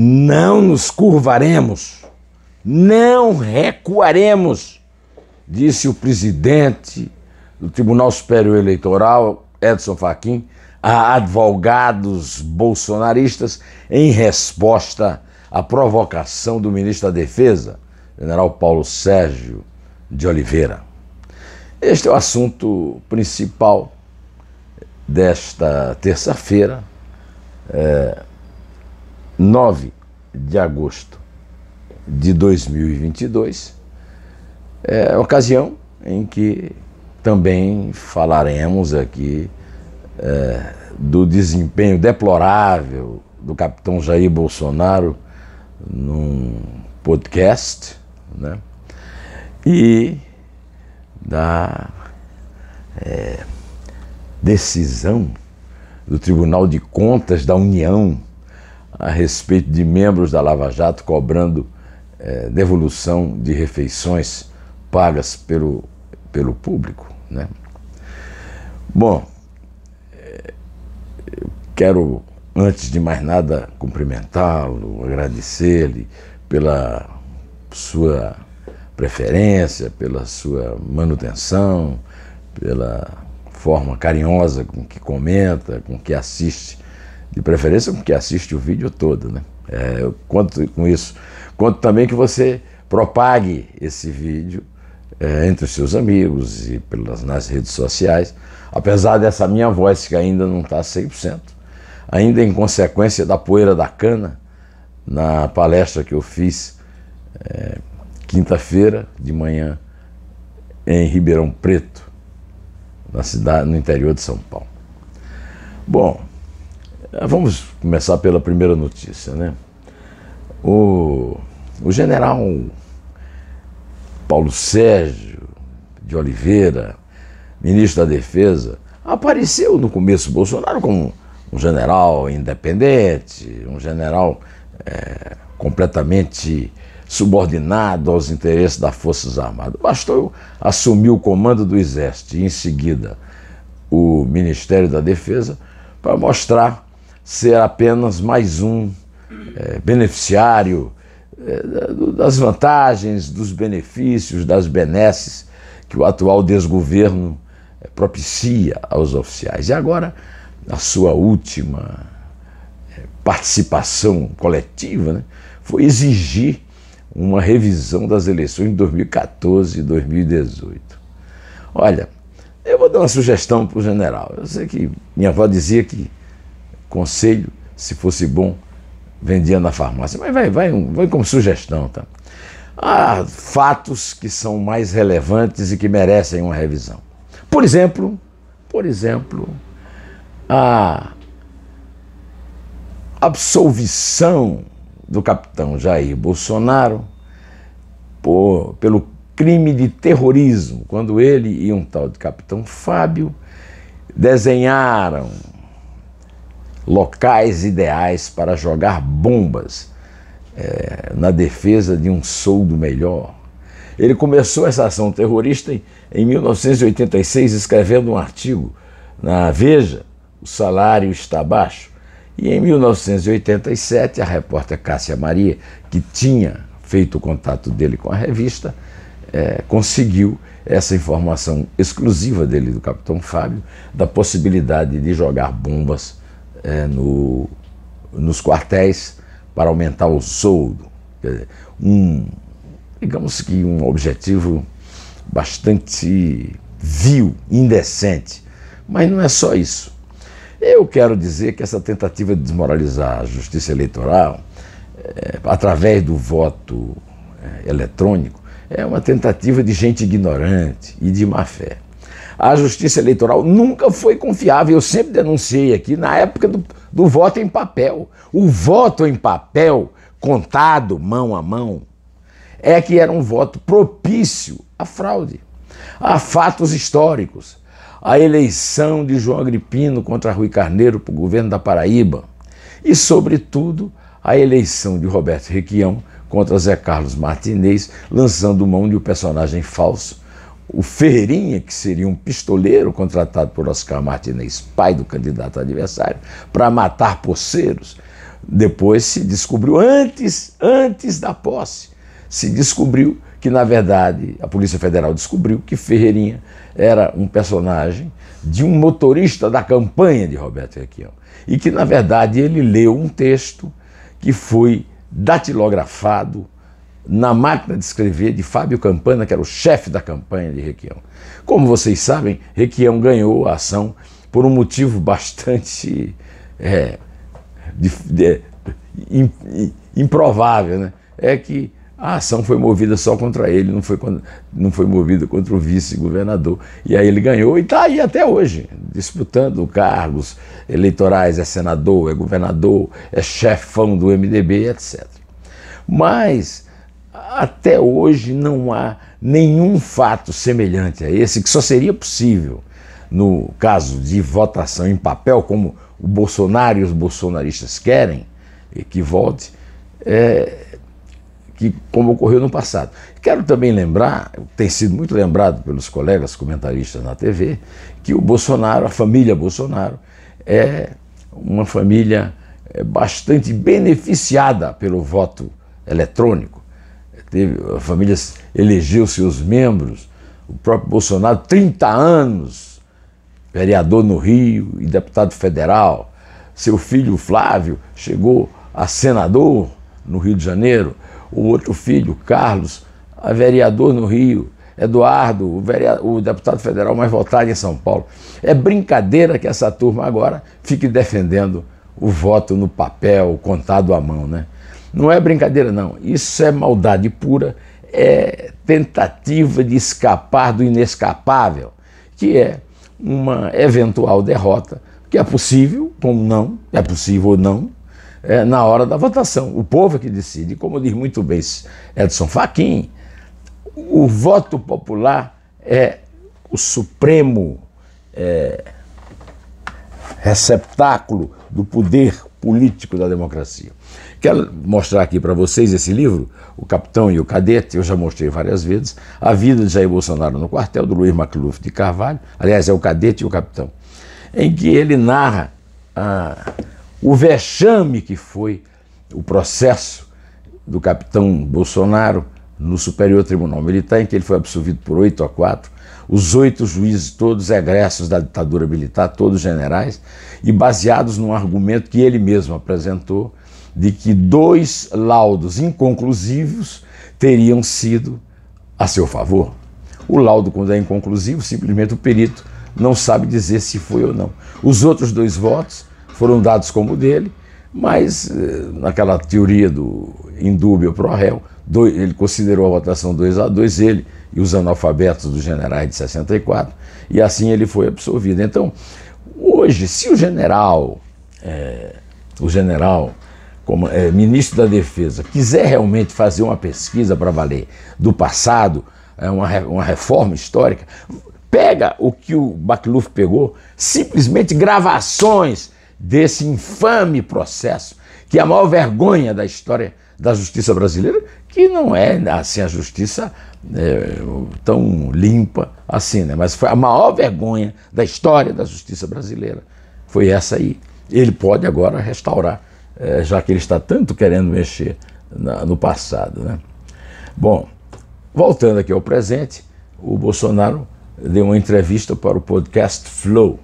Não nos curvaremos, não recuaremos, disse o presidente do Tribunal Superior Eleitoral, Edson Fachin, a advogados bolsonaristas em resposta à provocação do ministro da Defesa, general Paulo Sérgio de Oliveira. Este é o assunto principal desta terça-feira. É, 9 de agosto de 2022, é ocasião em que também falaremos aqui é, do desempenho deplorável do capitão Jair Bolsonaro num podcast, né? E da é, decisão do Tribunal de Contas da União a respeito de membros da Lava Jato cobrando é, devolução de refeições pagas pelo, pelo público. Né? Bom, eh, quero, antes de mais nada, cumprimentá-lo, agradecer-lhe pela sua preferência, pela sua manutenção, pela forma carinhosa com que comenta, com que assiste de preferência porque assiste o vídeo todo, né? É, eu conto com isso. Conto também que você propague esse vídeo é, entre os seus amigos e pelas, nas redes sociais, apesar dessa minha voz que ainda não está 100%, ainda em consequência da poeira da cana, na palestra que eu fiz é, quinta-feira de manhã em Ribeirão Preto, na cidade, no interior de São Paulo. Bom, ah, vamos começar pela primeira notícia, né? O, o general Paulo Sérgio de Oliveira, ministro da Defesa, apareceu no começo Bolsonaro como um general independente, um general é, completamente subordinado aos interesses das Forças Armadas. Bastou assumir o comando do Exército e, em seguida, o Ministério da Defesa para mostrar ser apenas mais um é, beneficiário é, das vantagens, dos benefícios, das benesses que o atual desgoverno é, propicia aos oficiais. E agora, a sua última é, participação coletiva né, foi exigir uma revisão das eleições de 2014 e 2018. Olha, eu vou dar uma sugestão para o general. Eu sei que minha avó dizia que conselho, se fosse bom, vendia na farmácia. Mas vai, vai, vai como sugestão, tá? Há fatos que são mais relevantes e que merecem uma revisão. Por exemplo, por exemplo, a absolvição do capitão Jair Bolsonaro por, pelo crime de terrorismo, quando ele e um tal de capitão Fábio desenharam locais ideais para jogar bombas é, na defesa de um soldo melhor. Ele começou essa ação terrorista em, em 1986, escrevendo um artigo na Veja, O Salário Está Baixo. E em 1987, a repórter Cássia Maria, que tinha feito o contato dele com a revista, é, conseguiu essa informação exclusiva dele do capitão Fábio da possibilidade de jogar bombas é, no, nos quartéis para aumentar o soldo. Dizer, um, digamos que um objetivo bastante vil, indecente. Mas não é só isso. Eu quero dizer que essa tentativa de desmoralizar a justiça eleitoral, é, através do voto é, eletrônico, é uma tentativa de gente ignorante e de má fé a justiça eleitoral nunca foi confiável. Eu sempre denunciei aqui na época do, do voto em papel. O voto em papel, contado mão a mão, é que era um voto propício à fraude, a fatos históricos. A eleição de João Agripino contra Rui Carneiro para o governo da Paraíba e, sobretudo, a eleição de Roberto Requião contra Zé Carlos Martinez, lançando mão de um personagem falso o Ferreirinha, que seria um pistoleiro contratado por Oscar Martinez, pai do candidato adversário, para matar poceiros. Depois se descobriu, antes, antes da posse, se descobriu que, na verdade, a Polícia Federal descobriu que Ferreirinha era um personagem de um motorista da campanha de Roberto Requião. E que, na verdade, ele leu um texto que foi datilografado na máquina de escrever de Fábio Campana, que era o chefe da campanha de Requião. Como vocês sabem, Requião ganhou a ação por um motivo bastante é, de, de, improvável, né? É que a ação foi movida só contra ele, não foi, não foi movida contra o vice-governador. E aí ele ganhou e está aí até hoje, disputando cargos eleitorais, é senador, é governador, é chefão do MDB, etc. Mas até hoje não há nenhum fato semelhante a esse, que só seria possível no caso de votação em papel, como o Bolsonaro e os bolsonaristas querem que volte, é, que, como ocorreu no passado. Quero também lembrar, tem sido muito lembrado pelos colegas comentaristas na TV, que o Bolsonaro, a família Bolsonaro, é uma família é, bastante beneficiada pelo voto eletrônico teve, a família elegeu seus membros, o próprio Bolsonaro, 30 anos, vereador no Rio e deputado federal. Seu filho Flávio chegou a senador no Rio de Janeiro, o outro filho, Carlos, a vereador no Rio, Eduardo, o, vereador, o deputado federal mais votado em São Paulo. É brincadeira que essa turma agora fique defendendo o voto no papel, contado à mão, né? Não é brincadeira, não. Isso é maldade pura, é tentativa de escapar do inescapável, que é uma eventual derrota, que é possível, como não, é possível ou não, é, na hora da votação. O povo é que decide, como diz muito bem Edson Fachin, o voto popular é o supremo é, receptáculo do poder político da democracia. Quero mostrar aqui para vocês esse livro, O Capitão e o Cadete, eu já mostrei várias vezes, A Vida de Jair Bolsonaro no Quartel, do Luiz Macluf de Carvalho, aliás, é o Cadete e o Capitão, em que ele narra ah, o vexame que foi o processo do capitão Bolsonaro no Superior Tribunal Militar, em que ele foi absolvido por 8 a 4, os oito juízes, todos egressos da ditadura militar, todos generais, e baseados num argumento que ele mesmo apresentou, de que dois laudos inconclusivos teriam sido a seu favor. O laudo, quando é inconclusivo, simplesmente o perito não sabe dizer se foi ou não. Os outros dois votos foram dados como dele, mas eh, naquela teoria do indúbio pro réu, ele considerou a votação 2 a 2 ele e os analfabetos dos generais de 64, e assim ele foi absolvido. Então, hoje, se o general, é, o general como é, ministro da Defesa, quiser realmente fazer uma pesquisa para valer do passado, é, uma, uma reforma histórica, pega o que o Bakluf pegou, simplesmente gravações desse infame processo, que é a maior vergonha da história da justiça brasileira, que não é assim a justiça é, tão limpa assim, né? Mas foi a maior vergonha da história da justiça brasileira. Foi essa aí. Ele pode agora restaurar é, já que ele está tanto querendo mexer na, no passado. Né? Bom, voltando aqui ao presente, o Bolsonaro deu uma entrevista para o podcast Flow.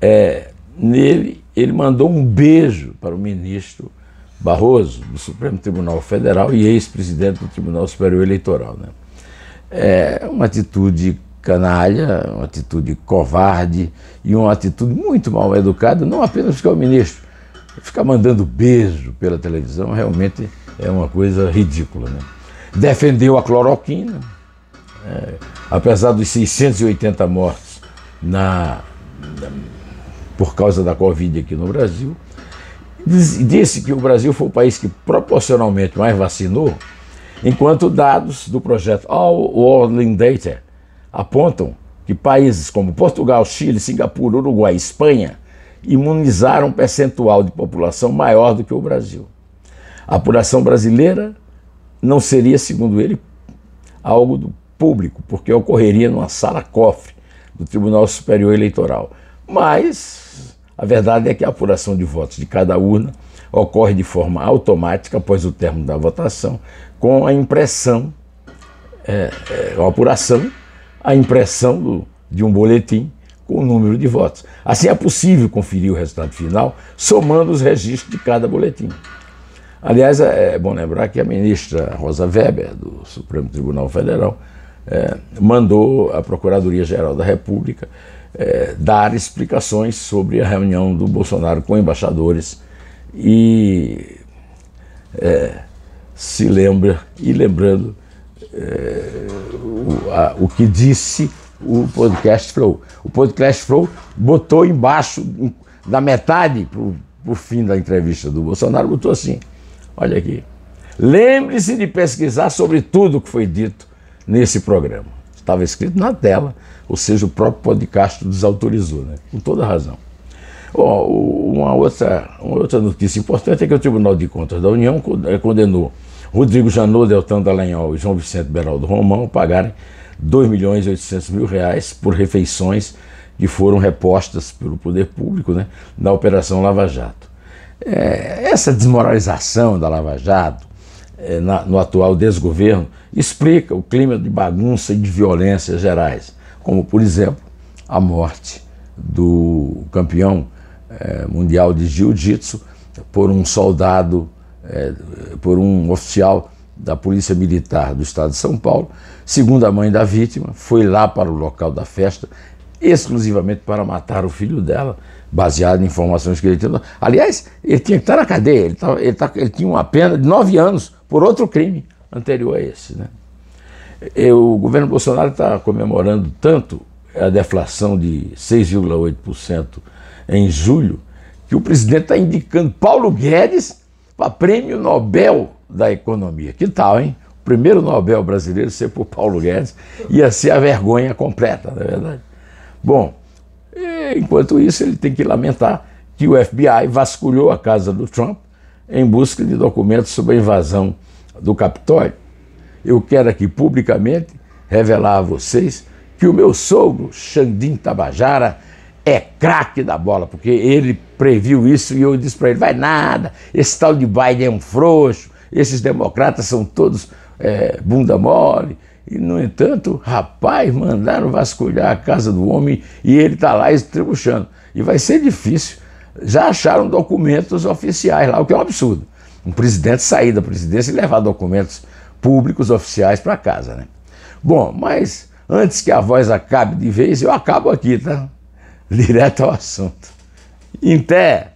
É, nele, ele mandou um beijo para o ministro Barroso, do Supremo Tribunal Federal e ex-presidente do Tribunal Superior Eleitoral. Né? É uma atitude canalha, uma atitude covarde e uma atitude muito mal educada, não apenas porque é o ministro, Ficar mandando beijo pela televisão realmente é uma coisa ridícula. Né? Defendeu a cloroquina, é, apesar dos 680 mortos na, na, por causa da Covid aqui no Brasil. disse que o Brasil foi o país que proporcionalmente mais vacinou, enquanto dados do projeto All World Data apontam que países como Portugal, Chile, Singapura, Uruguai, Espanha imunizaram um percentual de população maior do que o Brasil. A apuração brasileira não seria, segundo ele, algo do público, porque ocorreria numa sala-cofre do Tribunal Superior Eleitoral. Mas a verdade é que a apuração de votos de cada urna ocorre de forma automática após o termo da votação, com a impressão, é, é, a apuração, a impressão do, de um boletim com o número de votos. Assim é possível conferir o resultado final somando os registros de cada boletim. Aliás, é, é bom lembrar que a ministra Rosa Weber, do Supremo Tribunal Federal, é, mandou à Procuradoria-Geral da República é, dar explicações sobre a reunião do Bolsonaro com embaixadores e é, se lembra, e lembrando é, o, a, o que disse o podcast Flow. O podcast Flow botou embaixo, da metade para o fim da entrevista do Bolsonaro, botou assim: olha aqui. Lembre-se de pesquisar sobre tudo que foi dito nesse programa. Estava escrito na tela, ou seja, o próprio podcast desautorizou, né? com toda razão. Oh, uma, outra, uma outra notícia importante é que o Tribunal de Contas da União condenou Rodrigo Janot, Deltan Dallagnol e João Vicente Beraldo Romão pagarem 2 milhões e 800 mil reais por refeições que foram repostas pelo poder público né, na Operação Lava Jato. É, essa desmoralização da Lava Jato é, na, no atual desgoverno explica o clima de bagunça e de violência gerais, como, por exemplo, a morte do campeão é, mundial de jiu-jitsu por um soldado, é, por um oficial da Polícia Militar do Estado de São Paulo, segundo a mãe da vítima, foi lá para o local da festa exclusivamente para matar o filho dela, baseado em informações que ele tinha. Aliás, ele tinha que estar na cadeia, ele, tava, ele, tava, tá, ele tinha uma pena de nove anos por outro crime anterior a esse. Né? E o governo Bolsonaro está comemorando tanto a deflação de 6,8% em julho, que o presidente está indicando Paulo Guedes para prêmio Nobel da economia. Que tal, hein? O primeiro Nobel brasileiro ser por Paulo Guedes ia ser a vergonha completa, na é verdade. Bom, enquanto isso, ele tem que lamentar que o FBI vasculhou a casa do Trump em busca de documentos sobre a invasão do Capitólio. Eu quero aqui publicamente revelar a vocês que o meu sogro, Xandim Tabajara, é craque da bola, porque ele previu isso e eu disse para ele: vai nada, esse tal de Biden é um frouxo, esses democratas são todos é, bunda mole. E, no entanto, rapaz, mandaram vasculhar a casa do homem e ele está lá estrebuchando. E vai ser difícil. Já acharam documentos oficiais lá, o que é um absurdo. Um presidente sair da presidência e levar documentos públicos oficiais para casa, né? Bom, mas antes que a voz acabe de vez, eu acabo aqui, tá? Direto ao assunto. inter